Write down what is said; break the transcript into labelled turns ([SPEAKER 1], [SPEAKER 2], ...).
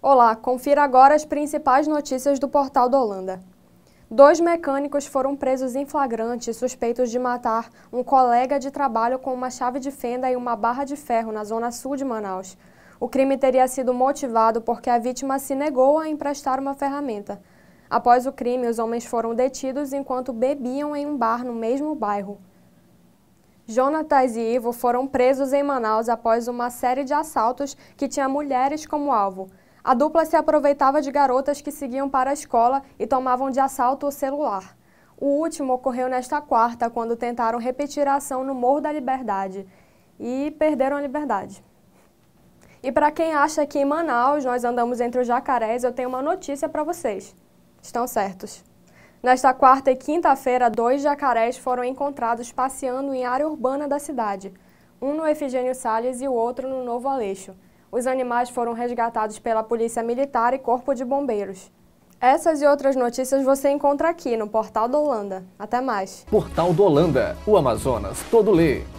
[SPEAKER 1] Olá, confira agora as principais notícias do portal da Holanda. Dois mecânicos foram presos em flagrante suspeitos de matar um colega de trabalho com uma chave de fenda e uma barra de ferro na zona sul de Manaus. O crime teria sido motivado porque a vítima se negou a emprestar uma ferramenta. Após o crime, os homens foram detidos enquanto bebiam em um bar no mesmo bairro. Jonatas e Ivo foram presos em Manaus após uma série de assaltos que tinha mulheres como alvo. A dupla se aproveitava de garotas que seguiam para a escola e tomavam de assalto o celular. O último ocorreu nesta quarta, quando tentaram repetir a ação no Morro da Liberdade e perderam a liberdade. E para quem acha que em Manaus nós andamos entre os jacarés, eu tenho uma notícia para vocês. Estão certos. Nesta quarta e quinta-feira, dois jacarés foram encontrados passeando em área urbana da cidade, um no Efigênio Salles e o outro no Novo Aleixo. Os animais foram resgatados pela Polícia Militar e Corpo de Bombeiros. Essas e outras notícias você encontra aqui no Portal da Holanda. Até mais.
[SPEAKER 2] Portal da Holanda, o Amazonas todo lê.